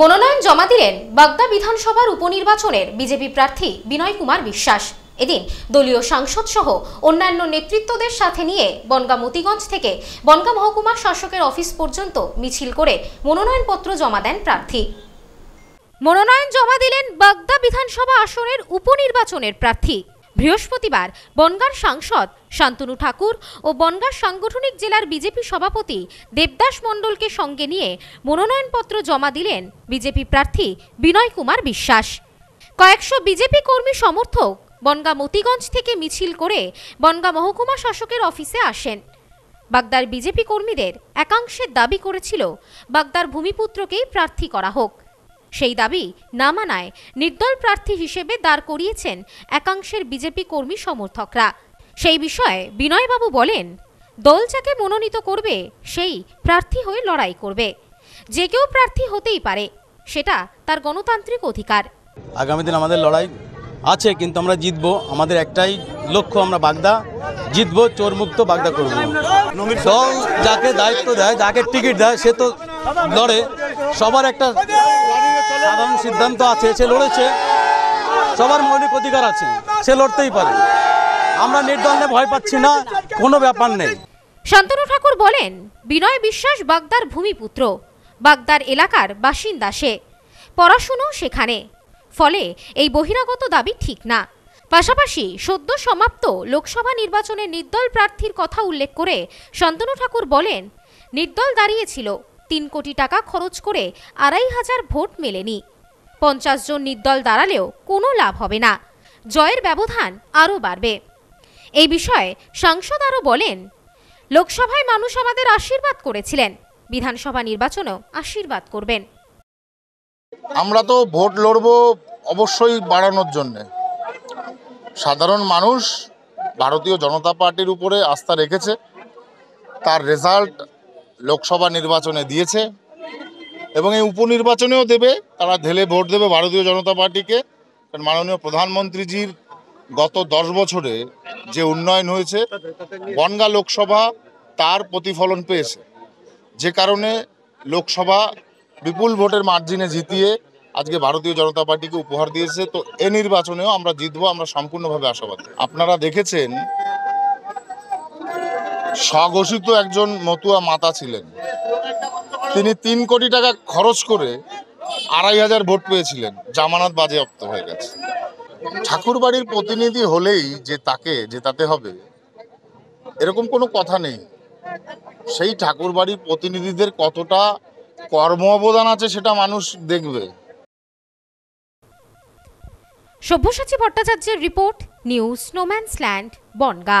মনোনয়ন জমা দিলেন বাগদা বিধানসভার উপনির্বাচনের বিজেপি প্রার্থী বিনয় কুমার বিশ্বাস এদিন দলীয় সাংসদ সহ অন্যান্য নেতৃত্বদের সাথে নিয়ে বনগা মতিগঞ্জ থেকে বনগা মহকুমার শাসকের অফিস পর্যন্ত মিছিল করে মনোনয়নপত্র জমা দেন প্রার্থী মনোনয়ন জমা দিলেন বাগদা বিধানসভা আসনের উপনির্বাচনের প্রার্থী বৃহস্পতিবার বনগাঁর সাংসদ শান্তনু ঠাকুর ও বনগাঁ সাংগঠনিক জেলার বিজেপি সভাপতি দেবদাস মণ্ডলকে সঙ্গে নিয়ে মনোনয়নপত্র জমা দিলেন বিজেপি প্রার্থী বিনয় কুমার বিশ্বাস কয়েকশো বিজেপি কর্মী সমর্থক বনগা মতিগঞ্জ থেকে মিছিল করে বনগা মহকুমা শাসকের অফিসে আসেন বাগদার বিজেপি কর্মীদের একাংশের দাবি করেছিল বাগদার ভূমিপুত্রকেই প্রার্থী করা হোক সেই দাবি না মানায় নির্দল প্রার্থী হিসেবে দাঁড় করিয়েছেন একাংশের বিজেপি কর্মী সমর্থকরা সেই বিষয়ে বিনয়বাবু বলেন দল যাকে মনোনীত করবে সেই প্রার্থী হয়ে লড়াই করবে যে কেউ প্রার্থী হতেই পারে সেটা তার গণতান্ত্রিক অধিকার আগামী দিন আমাদের লড়াই আছে কিন্তু আমরা জিতব আমাদের একটাই লক্ষ্য আমরা বাগদা জিতব চোর মুক্ত বাগদা করব দল যাকে দায়িত্ব দেয় যাকে টিকিট দেয় সে তো লড়ে সবার একটা সাধারণ সিদ্ধান্ত আছে সে লড়েছে সবার মৌলিক অধিকার আছে সে লড়তেই পারে আমরা নির্দলে ভয় পাচ্ছি না কোনো ব্যাপার নেই শান্তনু ঠাকুর বলেন বিনয় বিশ্বাস বাগদার ভূমিপুত্র বাগদার এলাকার বাসিন্দা সে পড়াশুনো সেখানে ফলে এই বহিরাগত দাবি ঠিক না পাশাপাশি সদ্য সমাপ্ত লোকসভা নির্বাচনে নির্দল প্রার্থীর কথা উল্লেখ করে শান্তনু ঠাকুর বলেন নির্দল দাঁড়িয়েছিল তিন কোটি টাকা খরচ করে আড়াই হাজার ভোট মেলেনি পঞ্চাশ জন নির্দল দাঁড়ালেও কোনো লাভ হবে না জয়ের ব্যবধান আরও বাড়বে এই বিষয়ে সাংসদ আরও বলেন লোকসভায় মানুষ আমাদের আশীর্বাদ করেছিলেন বিধানসভা নির্বাচনেও আশীর্বাদ করবেন আমরা তো ভোট লড়ব অবশ্যই বাড়ানোর জন্যে সাধারণ মানুষ ভারতীয় জনতা পার্টির উপরে আস্থা রেখেছে তার রেজাল্ট লোকসভা নির্বাচনে দিয়েছে এবং এই উপনির্বাচনেও দেবে তারা ঢেলে ভোট দেবে ভারতীয় জনতা পার্টিকে কারণ মাননীয় প্রধানমন্ত্রীজির গত দশ বছরে যে উন্নয়ন হয়েছে বনগা লোকসভা তার প্রতিফলন পেয়েছে যে কারণে লোকসভা বিপুল ভোটের মার্জিনে জিতিয়ে আজকে ভারতীয় জনতা পার্টিকে উপহার দিয়েছে তো এ নির্বাচনেও আমরা জিতবো আমরা সম্পূর্ণভাবে আশাবাদী আপনারা দেখেছেন স্বঘোষিত একজন মতুয়া মাতা ছিলেন তিনি তিন কোটি টাকা খরচ করে আড়াই হাজার ভোট পেয়েছিলেন জামানত অপ্ত হয়ে গেছে ঠাকুর বাড়ির প্রতিনিধি হলেই যে তাকে জেতাতে হবে এরকম কোনো কথা নেই সেই ঠাকুর বাড়ির প্রতিনিধিদের কতটা কর্ম অবদান আছে সেটা মানুষ দেখবে সভ্যসাচী ভট্টাচার্যের report news snowman's land Bongaon